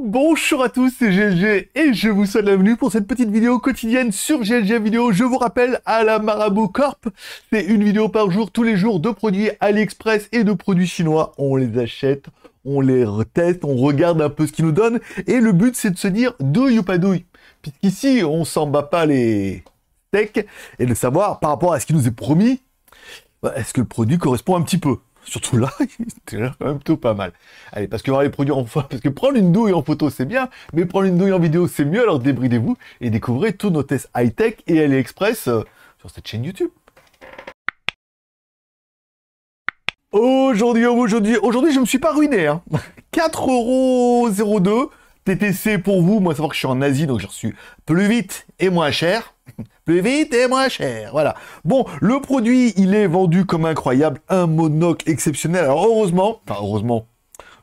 Bonjour à tous, c'est GLG et je vous souhaite la bienvenue pour cette petite vidéo quotidienne sur GLG Vidéo. Je vous rappelle, à la Marabout Corp, c'est une vidéo par jour, tous les jours, de produits AliExpress et de produits chinois. On les achète, on les reteste, on regarde un peu ce qu'ils nous donnent. Et le but, c'est de se dire douille ou pas Puisqu'ici, on s'en bat pas les steaks et de savoir par rapport à ce qui nous est promis, bah, est-ce que le produit correspond un petit peu surtout là, c'était quand même tout pas mal. Allez, parce que les produits en parce que prendre une douille en photo c'est bien, mais prendre une douille en vidéo c'est mieux, alors débridez-vous et découvrez tous nos tests high-tech et AliExpress euh, sur cette chaîne YouTube. Aujourd'hui, aujourd'hui, aujourd'hui, je me suis pas ruiné, 4,02€ hein. TTC pour vous. Moi, savoir que je suis en Asie, donc j'ai reçu plus vite et moins cher. Plus vite et moins cher, voilà. Bon, le produit, il est vendu comme incroyable, un monoc exceptionnel. Alors heureusement, enfin heureusement,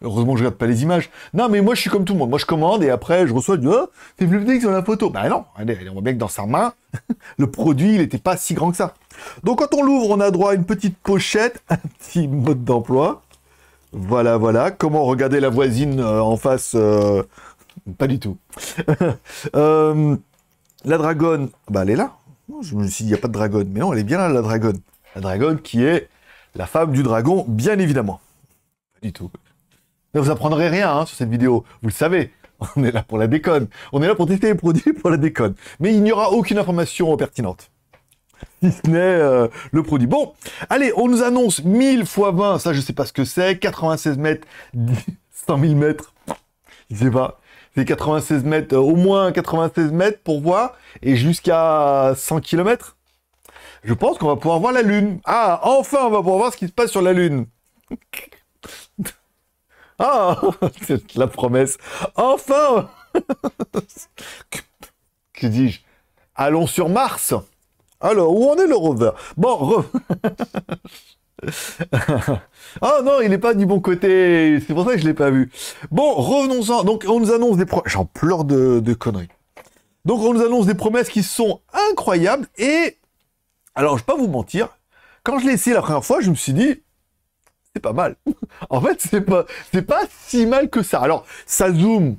Heureusement je regarde pas les images. Non, mais moi, je suis comme tout le monde. Moi, je commande et après, je reçois du oh, c'est plus petit sur la photo ». Bah non, on voit bien que dans sa main, le produit, il n'était pas si grand que ça. Donc, quand on l'ouvre, on a droit à une petite pochette, un petit mode d'emploi. Voilà, voilà. Comment regarder la voisine euh, en face euh, pas du tout. Euh, la dragonne, ah bah elle est là. Je me suis il n'y a pas de dragonne. Mais non, elle est bien là, la dragonne. La dragonne qui est la femme du dragon, bien évidemment. Pas du tout. vous apprendrez rien hein, sur cette vidéo, vous le savez. On est là pour la déconne. On est là pour tester les produits pour la déconne. Mais il n'y aura aucune information pertinente. Si ce n'est euh, le produit. Bon, allez, on nous annonce 1000 x 20, ça je ne sais pas ce que c'est, 96 mètres, 100 000 mètres, je sais pas des 96 mètres, euh, au moins 96 mètres pour voir, et jusqu'à 100 km. Je pense qu'on va pouvoir voir la Lune. Ah, enfin, on va pouvoir voir ce qui se passe sur la Lune. ah, c'est la promesse. Enfin Que dis-je Allons sur Mars. Alors, où en est le rover Bon, re oh non, il n'est pas du bon côté. C'est pour ça que je l'ai pas vu. Bon, revenons-en. Donc, on nous annonce des promesses. J'en pleure de, conneries. Donc, on nous annonce des promesses qui sont incroyables. Et alors, je vais pas vous mentir. Quand je l'ai essayé la première fois, je me suis dit, c'est pas mal. en fait, c'est pas, c'est pas si mal que ça. Alors, ça zoome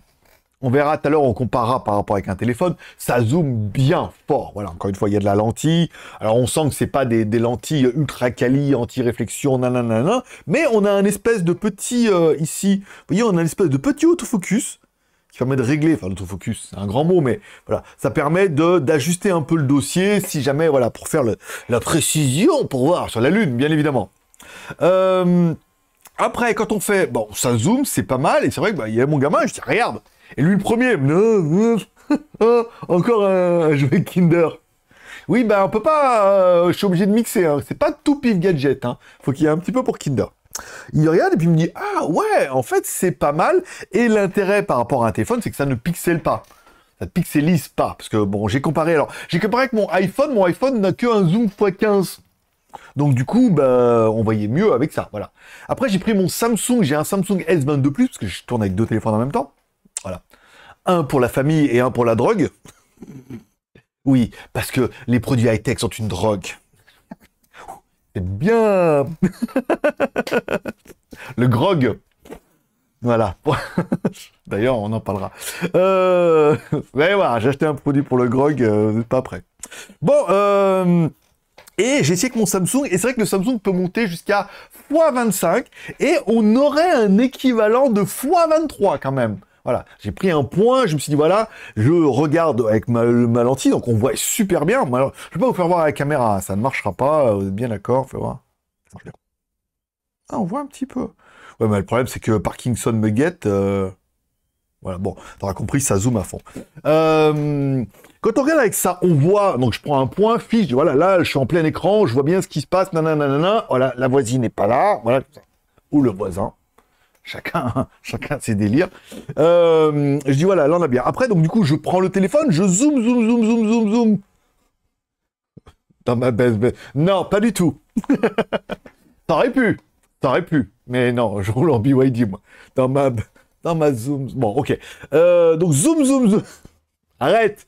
on verra tout à l'heure, on comparera par rapport avec un téléphone. Ça zoome bien fort. Voilà, encore une fois, il y a de la lentille. Alors, on sent que c'est pas des, lentilles ultra quali, anti-réflexion, nanana, mais on a un espèce de petit, euh, ici, vous voyez, on a un espèce de petit autofocus qui permet de régler, enfin l'autofocus, c'est un grand mot, mais voilà, ça permet d'ajuster un peu le dossier, si jamais, voilà, pour faire la précision, pour voir sur la Lune, bien évidemment. Euh, après, quand on fait, bon, ça zoome, c'est pas mal, et c'est vrai que, bah, il y a mon gamin, je dis, regarde, et lui le premier, encore un, jouet Kinder. Oui, ben on peut pas, euh, je suis obligé de mixer, hein. c'est pas tout pif gadget, hein. faut qu'il y ait un petit peu pour Kinder. Il regarde et puis il me dit Ah ouais, en fait c'est pas mal. Et l'intérêt par rapport à un téléphone, c'est que ça ne pixelle pas. Ça ne pixelise pas. Parce que bon, j'ai comparé alors. J'ai comparé avec mon iPhone. Mon iPhone n'a que un zoom x15. Donc du coup, ben, on voyait mieux avec ça. Voilà. Après, j'ai pris mon Samsung. J'ai un Samsung S22 Plus parce que je tourne avec deux téléphones en même temps. Voilà. Un pour la famille et un pour la drogue. Oui, parce que les produits high-tech sont une drogue. C'est bien. Le grog. Voilà. D'ailleurs, on en parlera. Euh, mais voilà, j'ai acheté un produit pour le grog, euh, pas prêt. Bon, euh, et j'ai essayé que mon Samsung, et c'est vrai que le Samsung peut monter jusqu'à x25, et on aurait un équivalent de x23 quand même. Voilà, j'ai pris un point, je me suis dit voilà, je regarde avec ma, lentille, donc on voit super bien. je je vais pas vous faire voir à la caméra, ça ne marchera pas, vous êtes bien d'accord, voir. Ah, on voit un petit peu. Ouais, mais le problème c'est que Parkinson me guette. Euh, voilà, bon, t'auras compris, ça zoome à fond. Euh, quand on regarde avec ça, on voit, donc je prends un point, fiche, voilà, là, je suis en plein écran, je vois bien ce qui se passe, nanana, voilà, la voisine n'est pas là, voilà, ou le voisin, Chacun, chacun ses délires. Euh, je dis voilà, là on a bien. Après, donc du coup, je prends le téléphone, je zoom, zoom, zoom, zoom, zoom, zoom. Dans ma baisse, baisse. Non, pas du tout. T'aurais pu. T'aurais pu. Mais non, je roule en BYD, moi. Dans ma, dans ma zoom. Bon, ok. Euh, donc zoom, zoom, zoom. Arrête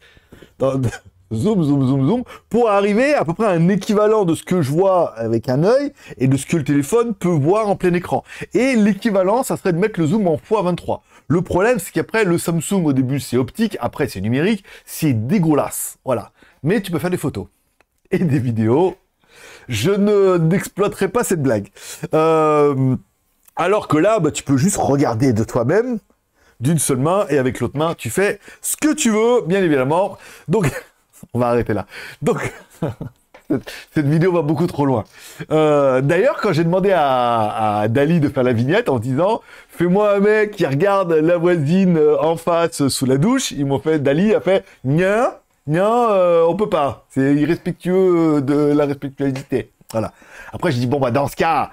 zoom, zoom, zoom, zoom, pour arriver à peu près à un équivalent de ce que je vois avec un œil et de ce que le téléphone peut voir en plein écran. Et l'équivalent, ça serait de mettre le zoom en x23. Le problème, c'est qu'après, le Samsung, au début, c'est optique, après, c'est numérique, c'est dégueulasse. Voilà. Mais tu peux faire des photos et des vidéos. Je ne n'exploiterai pas cette blague. Euh, alors que là, bah, tu peux juste regarder de toi-même d'une seule main et avec l'autre main, tu fais ce que tu veux, bien évidemment. Donc, on va arrêter là. Donc, cette vidéo va beaucoup trop loin. Euh, d'ailleurs, quand j'ai demandé à, Dali de faire la vignette en disant « Fais-moi un mec qui regarde la voisine euh, en face sous la douche », ils m'ont fait, Dali a fait « Nien, nien, on peut pas. C'est irrespectueux de la respectualité. » Voilà. Après, j'ai dit « Bon, bah dans ce cas,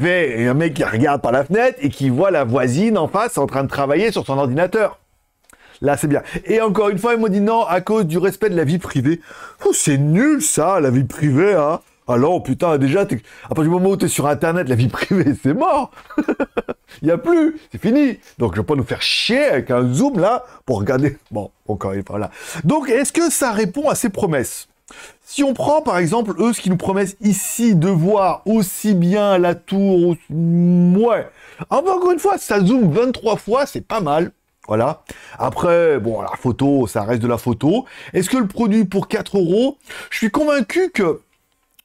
fais un mec qui regarde par la fenêtre et qui voit la voisine en face en train de travailler sur son ordinateur. » Là, c'est bien. Et encore une fois, ils m'ont dit non, à cause du respect de la vie privée. c'est nul, ça, la vie privée, hein. Alors, ah putain, déjà, à partir du moment où es sur Internet, la vie privée, c'est mort. Il n'y a plus, c'est fini. Donc, je vais pas nous faire chier avec un zoom, là, pour regarder. Bon, encore une fois, là. Donc, est-ce que ça répond à ces promesses si on prend par exemple eux ce qu'ils nous promettent ici de voir aussi bien la tour, ouais. encore une fois, ça zoom 23 fois, c'est pas mal. Voilà. Après, bon, la photo, ça reste de la photo. Est-ce que le produit pour 4 euros Je suis convaincu que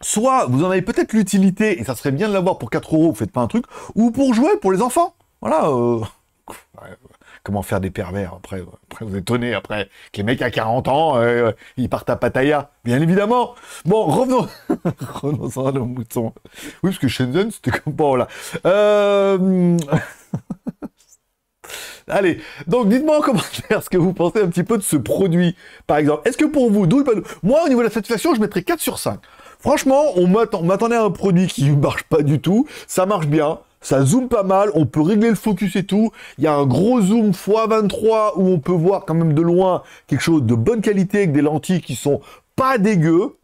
soit vous en avez peut-être l'utilité et ça serait bien de l'avoir pour 4 euros, vous faites pas un truc, ou pour jouer pour les enfants. Voilà. Euh, comment faire des pervers après, après vous étonnez après que les mecs à 40 ans euh, euh, ils partent à Pattaya bien évidemment bon revenons revenons à nos moutons oui parce que Shenzhen c'était comme pas là euh... Allez, donc dites-moi en commentaire ce que vous pensez un petit peu de ce produit, par exemple. Est-ce que pour vous, d'où Moi, au niveau de la satisfaction, je mettrais 4 sur 5. Franchement, on m'attendait à un produit qui ne marche pas du tout, ça marche bien, ça zoome pas mal, on peut régler le focus et tout. Il y a un gros zoom x23 où on peut voir quand même de loin quelque chose de bonne qualité avec des lentilles qui sont pas dégueu.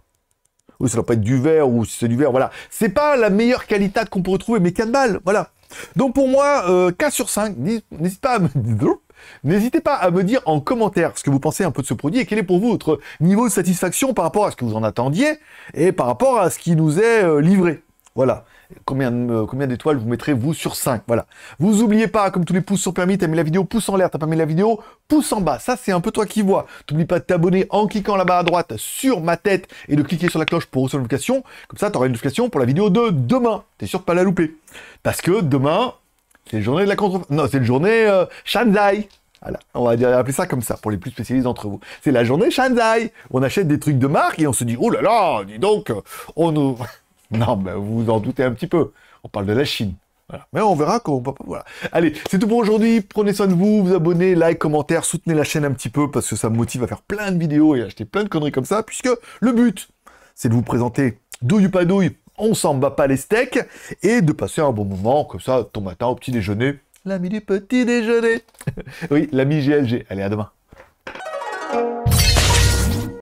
ou ça va pas être du verre ou si c'est du verre, voilà. C'est pas la meilleure qualité qu'on peut retrouver, mais 4 balles, voilà. Donc pour moi, cas euh, sur 5, n'hésitez pas, pas à me dire en commentaire ce que vous pensez un peu de ce produit et quel est pour vous votre niveau de satisfaction par rapport à ce que vous en attendiez et par rapport à ce qui nous est euh, livré. Voilà combien, euh, combien d'étoiles vous mettrez vous sur 5. Voilà. Vous oubliez pas, comme tous les pouces sont permis, t'as mis la vidéo, pouce en l'air, t'as pas mis la vidéo, pouce en bas. Ça, c'est un peu toi qui vois. n'oublies pas de t'abonner en cliquant là-bas à droite sur ma tête et de cliquer sur la cloche pour recevoir une notification. Comme ça, auras une notification pour la vidéo de demain. T'es sûr de pas la louper. Parce que demain, c'est la journée de la contre... Non, c'est la journée shanghai euh, Shanzai. Voilà, on va dire, appeler ça comme ça pour les plus spécialistes d'entre vous. C'est la journée Shanzai. On achète des trucs de marque et on se dit, oh là là, dis donc, on nous... Non, mais vous vous en doutez un petit peu. On parle de la Chine. Mais on verra comment Voilà. Allez, c'est tout pour aujourd'hui. Prenez soin de vous, vous abonnez, like, commentaire, soutenez la chaîne un petit peu parce que ça me motive à faire plein de vidéos et acheter plein de conneries comme ça, puisque le but, c'est de vous présenter douille ou pas douille, on s'en bat pas les steaks, et de passer un bon moment, comme ça, ton matin, au petit déjeuner. L'ami du petit déjeuner. oui, l'ami GLG. Allez, à demain.